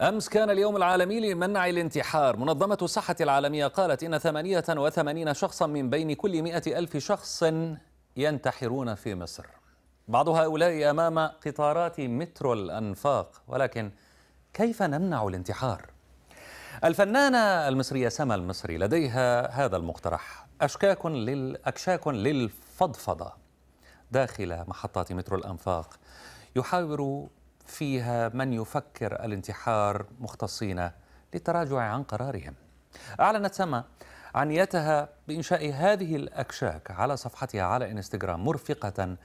أمس كان اليوم العالمي لمنع الانتحار منظمة الصحة العالمية قالت إن 88 شخصا من بين كل 100 ألف شخص ينتحرون في مصر بعض هؤلاء أمام قطارات مترو الأنفاق ولكن كيف نمنع الانتحار؟ الفنانة المصرية سما المصري لديها هذا المقترح أشكاك لل... أكشاك للفضفضة داخل محطات مترو الأنفاق يحاور فيها من يفكر الانتحار مختصين للتراجع عن قرارهم أعلنت سما عنيتها بإنشاء هذه الأكشاك على صفحتها على إنستغرام مرفقة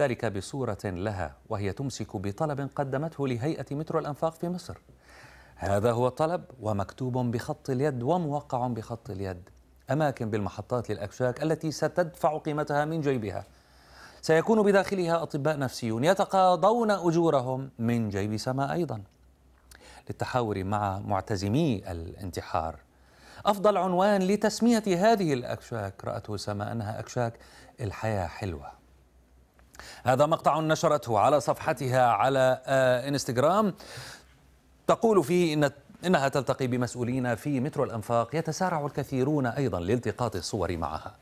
ذلك بصورة لها وهي تمسك بطلب قدمته لهيئة مترو الأنفاق في مصر هذا هو الطلب ومكتوب بخط اليد وموقع بخط اليد أماكن بالمحطات للأكشاك التي ستدفع قيمتها من جيبها سيكون بداخلها أطباء نفسيون يتقاضون أجورهم من جيب سما أيضا للتحاور مع معتزمي الانتحار أفضل عنوان لتسمية هذه الأكشاك رأته سما أنها أكشاك الحياة حلوة هذا مقطع نشرته على صفحتها على آه، انستغرام تقول فيه إن إنها تلتقي بمسؤولين في مترو الأنفاق يتسارع الكثيرون أيضا لالتقاط الصور معها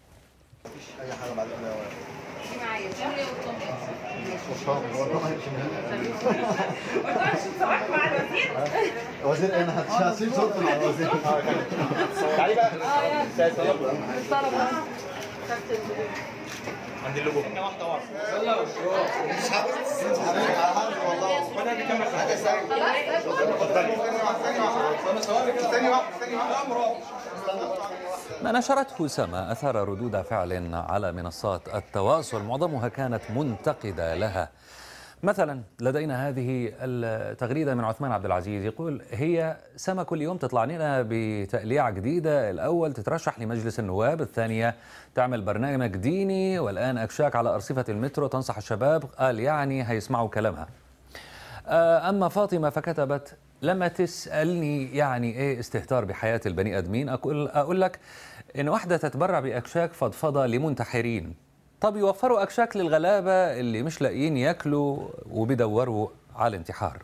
وزير انا هسيب صوت مع الوزير تعالي بقى عند اللوجو واحده واحده ثانيه ثانيه واحده ثانيه واحده ثانيه واحده ما نشرته سما أثار ردود فعل على منصات التواصل معظمها كانت منتقدة لها مثلا لدينا هذه التغريدة من عثمان عبد العزيز يقول هي سما كل يوم تطلع لنا بتأليعة جديدة الأول تترشح لمجلس النواب الثانية تعمل برنامج ديني والآن أكشاك على أرصفة المترو تنصح الشباب قال يعني هيسمعوا كلامها آه، أما فاطمة فكتبت لما تسألني يعني إيه استهتار بحياة البني آدمين أقول, أقول لك إن واحدة تتبرع بأكشاك فضفضة لمنتحرين طب يوفروا أكشاك للغلابة اللي مش لاقيين ياكلوا وبيدوروا على الانتحار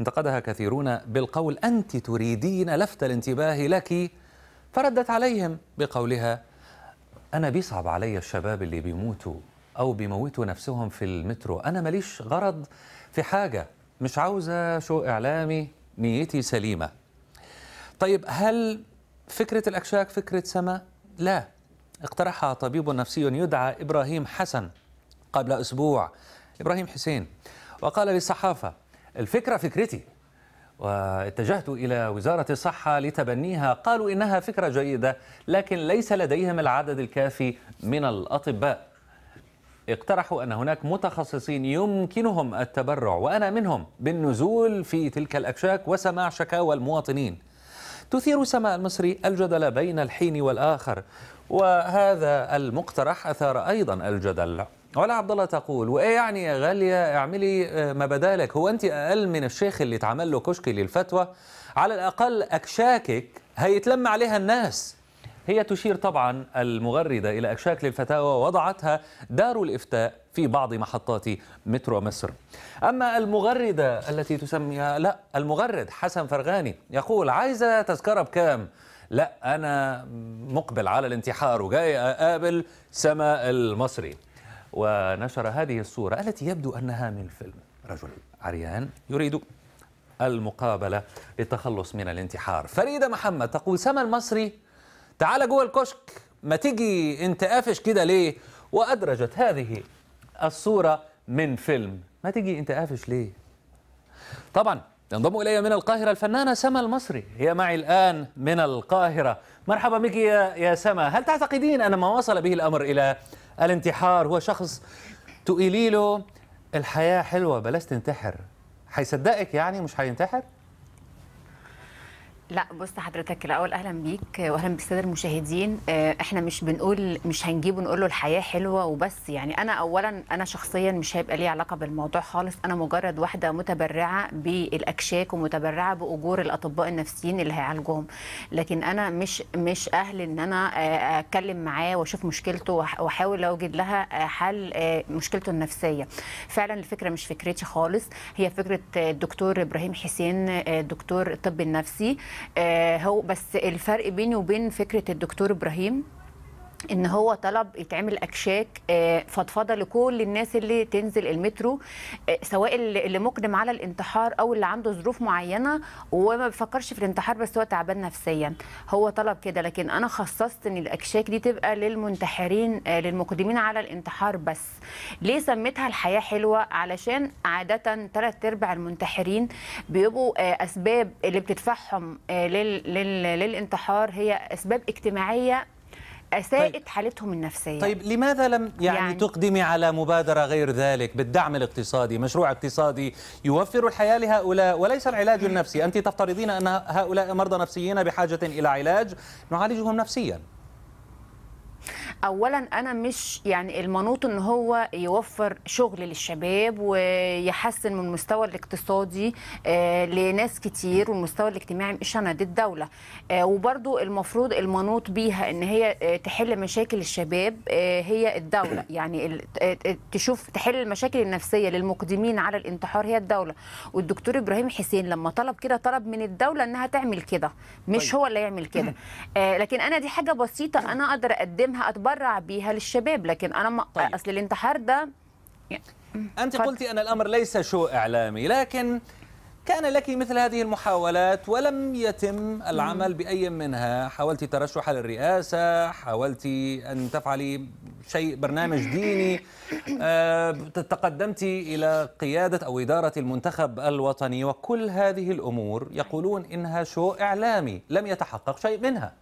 انتقدها كثيرون بالقول أنت تريدين لفت الانتباه لك فردت عليهم بقولها أنا بيصعب علي الشباب اللي بيموتوا أو بيموتوا نفسهم في المترو أنا ماليش غرض في حاجة مش عاوزة شو إعلامي نيتي سليمة طيب هل فكرة الأكشاك فكرة سماء؟ لا اقترحها طبيب نفسي يدعى إبراهيم حسن قبل أسبوع إبراهيم حسين وقال للصحافة الفكرة فكرتي واتجهت إلى وزارة الصحة لتبنيها قالوا إنها فكرة جيدة لكن ليس لديهم العدد الكافي من الأطباء اقترحوا أن هناك متخصصين يمكنهم التبرع وأنا منهم بالنزول في تلك الأكشاك وسماع شكاوى المواطنين تثير سماء المصري الجدل بين الحين والآخر وهذا المقترح أثار أيضا الجدل ولا عبد الله تقول وايه يعني يا غاليه اعملي آه، ما بدالك هو انت اقل من الشيخ اللي اتعمل له كشك للفتوى على الاقل اكشاكك هيتلم عليها الناس هي تشير طبعا المغردة إلى أشكال الفتاوى وضعتها دار الإفتاء في بعض محطات مترو مصر أما المغردة التي تسميها لا المغرد حسن فرغاني يقول عايزة تذكرة بكام لا أنا مقبل على الانتحار وجاي أقابل سماء المصري ونشر هذه الصورة التي يبدو أنها من فيلم رجل عريان يريد المقابلة للتخلص من الانتحار فريدة محمد تقول سما المصري تعال جوه الكشك ما تيجي انت قافش كده ليه وأدرجت هذه الصورة من فيلم ما تيجي انت قافش ليه طبعا ينضم إلي من القاهرة الفنانة سما المصري هي معي الآن من القاهرة مرحبا بك يا, يا سما هل تعتقدين أن ما وصل به الأمر إلى الانتحار هو شخص تقولي له الحياة حلوة بلاش تنتحر هيصدقك يعني مش هينتحر؟ لا بص حضرتك الاول اهلا بيك واهلا بالساده المشاهدين آه، احنا مش بنقول مش هنجيبه نقول له الحياه حلوه وبس يعني انا اولا انا شخصيا مش هيبقى لي علاقه بالموضوع خالص انا مجرد واحده متبرعه بالاكشاك ومتبرعه باجور الاطباء النفسيين اللي هيعالجوهم لكن انا مش مش اهل ان انا آه، اتكلم معاه واشوف مشكلته واحاول اوجد لها آه، حل مشكلته النفسيه فعلا الفكره مش فكرتي خالص هي فكره الدكتور ابراهيم حسين دكتور الطب النفسي آه، هو بس الفرق بيني وبين فكره الدكتور ابراهيم ان هو طلب يتعمل اكشاك آه، فضفضه لكل الناس اللي تنزل المترو آه، سواء اللي مقدم على الانتحار او اللي عنده ظروف معينه وما بيفكرش في الانتحار بس هو تعبان نفسيا هو طلب كده لكن انا خصصت ان الاكشاك دي تبقى للمنتحرين آه، للمقدمين على الانتحار بس ليه سميتها الحياه حلوه علشان عاده ثلاث ارباع المنتحرين بيبقوا اسباب اللي بتدفعهم للانتحار هي اسباب اجتماعيه اساءت طيب. حالتهم النفسيه طيب لماذا لم يعني, يعني تقدمي على مبادره غير ذلك بالدعم الاقتصادي مشروع اقتصادي يوفر الحياه لهؤلاء وليس العلاج النفسي انت تفترضين ان هؤلاء مرضى نفسيين بحاجه الى علاج نعالجهم نفسيا اولا انا مش يعني المنوط ان هو يوفر شغل للشباب ويحسن من المستوى الاقتصادي آه، لناس كتير والمستوى الاجتماعي مش دي الدوله آه، وبرده المفروض المنوط بيها ان هي آه، تحل مشاكل الشباب هي الدوله يعني تشوف تحل المشاكل النفسيه للمقدمين على الانتحار هي الدوله والدكتور ابراهيم حسين لما طلب كده طلب من الدوله انها تعمل كده مش طيب. هو اللي يعمل كده لكن انا دي حاجه بسيطه انا اقدر اقدمها تبرع بيها للشباب لكن انا ما طيب. اصل الانتحار ده يعني، انت فت... قلتي ان الامر ليس شو اعلامي لكن كان لك مثل هذه المحاولات ولم يتم العمل بأي منها حاولت ترشح للرئاسة حاولت أن تفعلي شيء برنامج ديني آه، تقدمت إلى قيادة أو إدارة المنتخب الوطني وكل هذه الأمور يقولون إنها شو إعلامي لم يتحقق شيء منها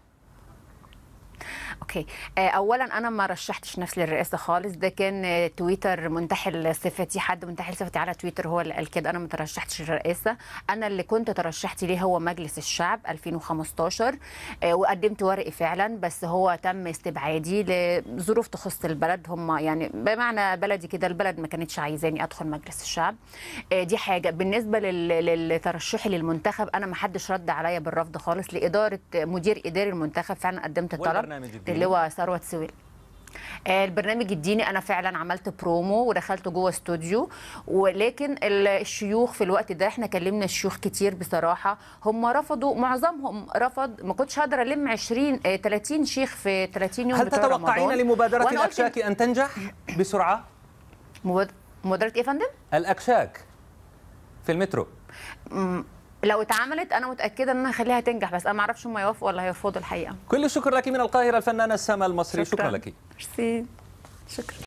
اوكي آه، اولا انا ما رشحتش نفسي للرئاسه خالص ده كان آه، تويتر منتحل صفتي حد منتحل صفتي على تويتر هو اللي قال كده انا ما ترشحتش للرئاسه انا اللي كنت ترشحت ليه هو مجلس الشعب 2015 آه، وقدمت ورقي فعلا بس هو تم استبعادي لظروف تخص البلد هم يعني بمعنى بلدي كده البلد ما كانتش عايزاني ادخل مجلس الشعب دي حاجه بالنسبه لترشحي للمنتخب انا ما حدش رد عليا بالرفض خالص لاداره مدير اداري المنتخب فعلا قدمت الطلب اللواء ثروت سويل آه، البرنامج الديني انا فعلا عملت برومو ودخلت جوه استوديو ولكن الشيوخ في الوقت ده احنا كلمنا الشيوخ كتير بصراحه هم رفضوا معظمهم رفض ما كنتش هقدر الم 20 30 آه، شيخ في 30 يوم هل تتوقعين لمبادره الاكشاك ان تنجح بسرعه؟ مبادره ايه يا فندم؟ الاكشاك في المترو لو اتعملت انا متاكده ان انا هخليها تنجح بس انا ما اعرفش هم يوافقوا ولا هيرفضوا الحقيقه كل الشكر لك من القاهره الفنانه سما المصري شكرا, شكرا لك ميرسي شكرا